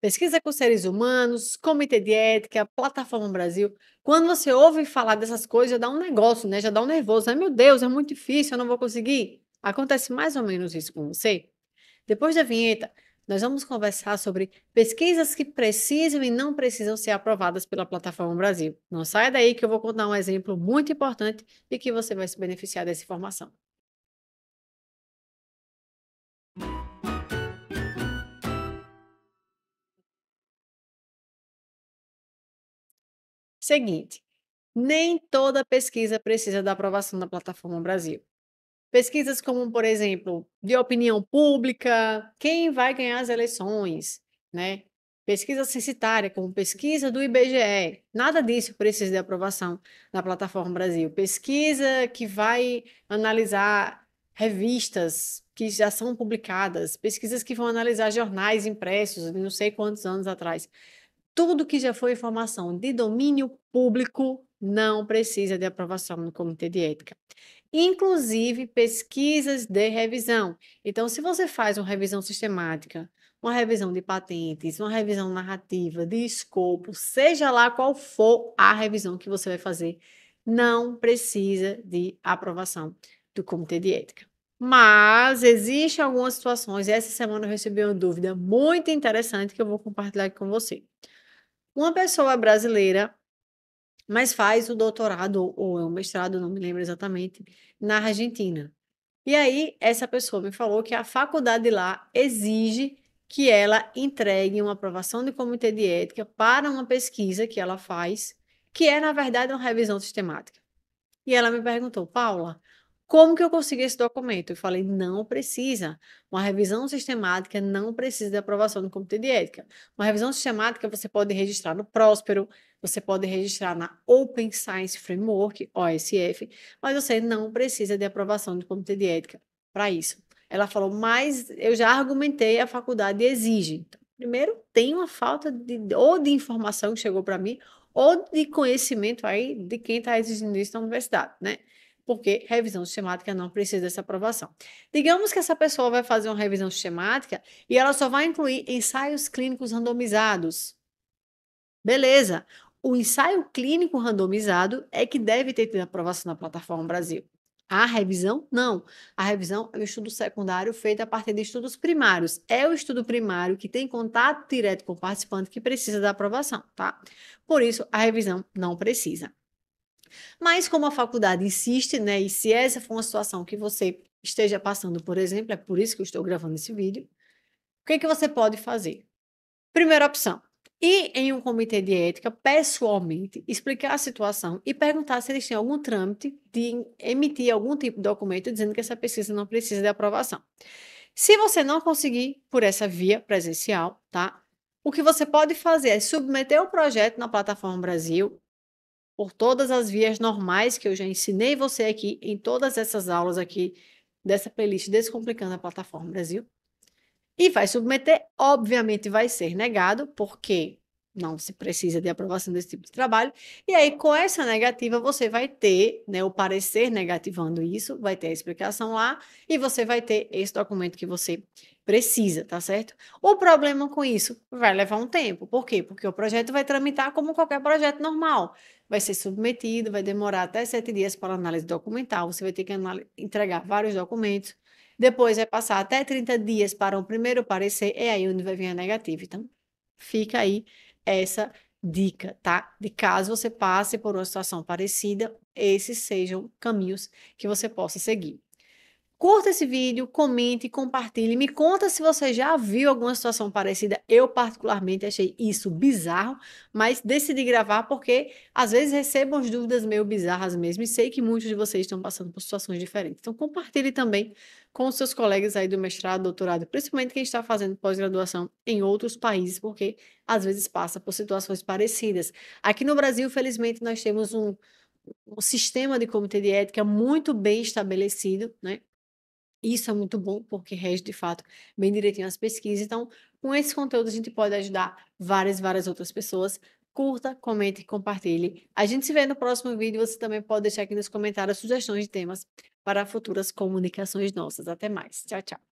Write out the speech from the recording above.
Pesquisa com Seres Humanos, Comitê de Ética, Plataforma Brasil. Quando você ouve falar dessas coisas, já dá um negócio, né? Já dá um nervoso. Ai, né? meu Deus, é muito difícil, eu não vou conseguir. Acontece mais ou menos isso com você? Depois da vinheta, nós vamos conversar sobre pesquisas que precisam e não precisam ser aprovadas pela Plataforma Brasil. Não saia daí que eu vou contar um exemplo muito importante e que você vai se beneficiar dessa informação. Seguinte, nem toda pesquisa precisa da aprovação da plataforma Brasil. Pesquisas como, por exemplo, de opinião pública, quem vai ganhar as eleições, né? Pesquisa censitária, como pesquisa do IBGE, nada disso precisa de aprovação da plataforma Brasil. Pesquisa que vai analisar revistas que já são publicadas, pesquisas que vão analisar jornais impressos de não sei quantos anos atrás tudo que já foi informação de domínio público não precisa de aprovação no Comitê de Ética. Inclusive pesquisas de revisão. Então, se você faz uma revisão sistemática, uma revisão de patentes, uma revisão narrativa, de escopo, seja lá qual for a revisão que você vai fazer, não precisa de aprovação do Comitê de Ética. Mas existem algumas situações, E essa semana eu recebi uma dúvida muito interessante que eu vou compartilhar aqui com você uma pessoa brasileira, mas faz o doutorado ou é o mestrado, não me lembro exatamente, na Argentina. E aí, essa pessoa me falou que a faculdade lá exige que ela entregue uma aprovação de comitê de ética para uma pesquisa que ela faz, que é, na verdade, uma revisão sistemática. E ela me perguntou, Paula, como que eu consegui esse documento? Eu falei, não precisa. Uma revisão sistemática não precisa de aprovação do Comitê de Ética. Uma revisão sistemática você pode registrar no Próspero, você pode registrar na Open Science Framework, OSF, mas você não precisa de aprovação do Comitê de Ética para isso. Ela falou, mas eu já argumentei, a faculdade exige. Então, primeiro, tem uma falta de, ou de informação que chegou para mim, ou de conhecimento aí de quem está exigindo isso na universidade, né? porque revisão sistemática não precisa dessa aprovação. Digamos que essa pessoa vai fazer uma revisão sistemática e ela só vai incluir ensaios clínicos randomizados. Beleza, o ensaio clínico randomizado é que deve ter tido aprovação na plataforma Brasil. A revisão, não. A revisão é um estudo secundário feito a partir de estudos primários. É o estudo primário que tem contato direto com o participante que precisa da aprovação, tá? Por isso, a revisão não precisa. Mas como a faculdade insiste, né, e se essa for uma situação que você esteja passando, por exemplo, é por isso que eu estou gravando esse vídeo, o que, é que você pode fazer? Primeira opção, ir em um comitê de ética pessoalmente, explicar a situação e perguntar se eles têm algum trâmite de emitir algum tipo de documento dizendo que essa pesquisa não precisa de aprovação. Se você não conseguir por essa via presencial, tá? O que você pode fazer é submeter o projeto na plataforma Brasil por todas as vias normais que eu já ensinei você aqui em todas essas aulas aqui dessa playlist Descomplicando a Plataforma Brasil. E vai submeter, obviamente vai ser negado, porque não se precisa de aprovação desse tipo de trabalho. E aí, com essa negativa, você vai ter né, o parecer negativando isso, vai ter a explicação lá, e você vai ter esse documento que você precisa, tá certo? O problema com isso vai levar um tempo. Por quê? Porque o projeto vai tramitar como qualquer projeto normal. Vai ser submetido, vai demorar até sete dias para análise documental, você vai ter que entregar vários documentos. Depois vai passar até 30 dias para um primeiro parecer, É aí onde vai vir a negativa. Então, fica aí essa dica, tá? De caso você passe por uma situação parecida, esses sejam caminhos que você possa seguir. Curta esse vídeo, comente, compartilhe, me conta se você já viu alguma situação parecida. Eu particularmente achei isso bizarro, mas decidi gravar porque às vezes recebo as dúvidas meio bizarras mesmo e sei que muitos de vocês estão passando por situações diferentes. Então compartilhe também com seus colegas aí do mestrado, doutorado, principalmente quem está fazendo pós-graduação em outros países, porque às vezes passa por situações parecidas. Aqui no Brasil, felizmente, nós temos um um sistema de comitê de ética muito bem estabelecido, né? Isso é muito bom, porque rege de fato bem direitinho as pesquisas. Então, com esse conteúdo, a gente pode ajudar várias, várias outras pessoas. Curta, comente, compartilhe. A gente se vê no próximo vídeo. Você também pode deixar aqui nos comentários sugestões de temas para futuras comunicações nossas. Até mais. Tchau, tchau.